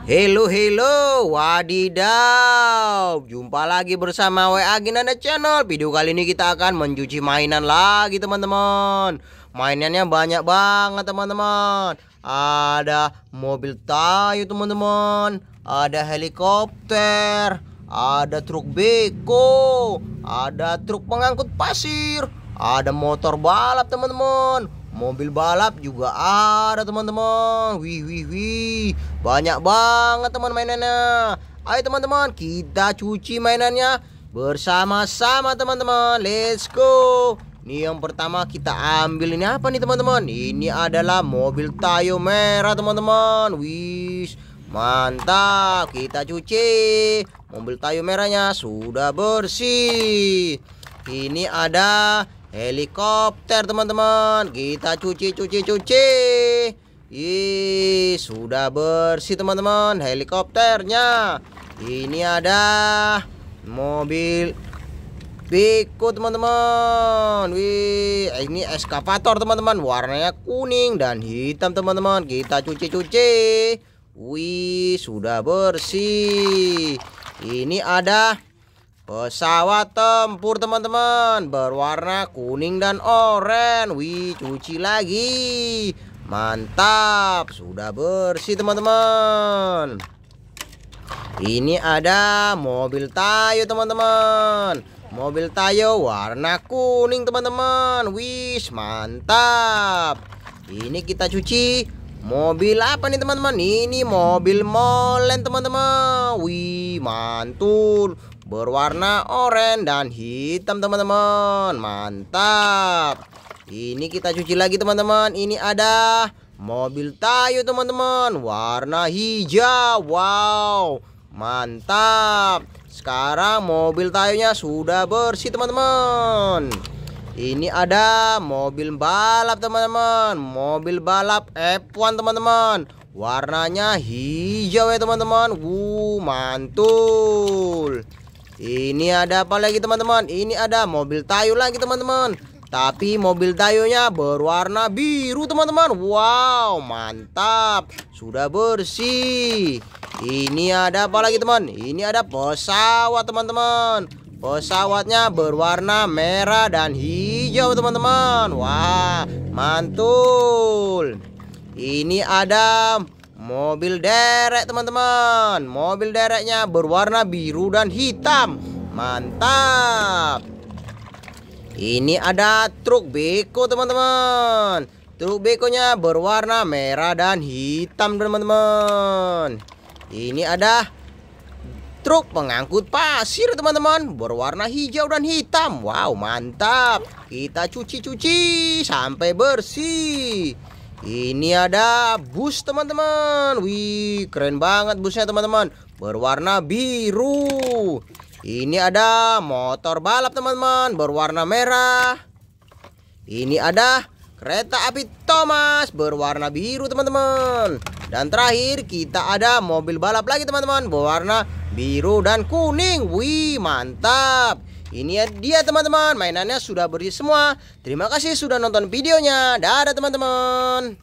Halo halo wadidaw Jumpa lagi bersama WA Ginanda Channel Video kali ini kita akan mencuci mainan lagi teman-teman Mainannya banyak banget teman-teman Ada mobil tayu teman-teman Ada helikopter Ada truk beko Ada truk pengangkut pasir Ada motor balap teman-teman Mobil balap juga ada teman-teman Wih wih wih Banyak banget teman mainannya Ayo teman-teman kita cuci mainannya Bersama-sama teman-teman Let's go Ini yang pertama kita ambil ini apa nih teman-teman Ini adalah mobil tayo merah teman-teman Wih mantap Kita cuci Mobil tayo merahnya sudah bersih Ini ada helikopter teman-teman kita cuci cuci cuci Ih, sudah bersih teman-teman helikopternya. Ini ada mobil Piku teman-teman. Wih, ini eskavator teman-teman. Warnanya kuning dan hitam teman-teman. Kita cuci-cuci. Wih, sudah bersih. Ini ada Pesawat tempur teman-teman Berwarna kuning dan oranye Wih cuci lagi Mantap Sudah bersih teman-teman Ini ada mobil tayo teman-teman Mobil tayo warna kuning teman-teman Wih mantap Ini kita cuci Mobil apa nih teman-teman? Ini mobil molen teman-teman. Wih mantul. Berwarna oranye dan hitam teman-teman. Mantap. Ini kita cuci lagi teman-teman. Ini ada mobil tayu teman-teman. Warna hijau. Wow. Mantap. Sekarang mobil tayunya sudah bersih teman-teman. Ini ada mobil balap teman-teman Mobil balap F1 teman-teman Warnanya hijau ya teman-teman Wuh mantul Ini ada apa lagi teman-teman Ini ada mobil tayo lagi teman-teman Tapi mobil tayonya berwarna biru teman-teman Wow mantap Sudah bersih Ini ada apa lagi teman Ini ada pesawat teman-teman Pesawatnya berwarna merah dan hijau teman-teman Wah mantul Ini ada mobil derek teman-teman Mobil dereknya berwarna biru dan hitam Mantap Ini ada truk beko teman-teman Truk bekonya berwarna merah dan hitam teman-teman Ini ada Truk pengangkut pasir teman-teman Berwarna hijau dan hitam Wow mantap Kita cuci-cuci sampai bersih Ini ada bus teman-teman Wih keren banget busnya teman-teman Berwarna biru Ini ada motor balap teman-teman Berwarna merah Ini ada kereta api Thomas Berwarna biru teman-teman Dan terakhir kita ada mobil balap lagi teman-teman Berwarna biru dan kuning. Wih, mantap. Ini dia teman-teman, mainannya sudah bersih semua. Terima kasih sudah nonton videonya. Dadah teman-teman.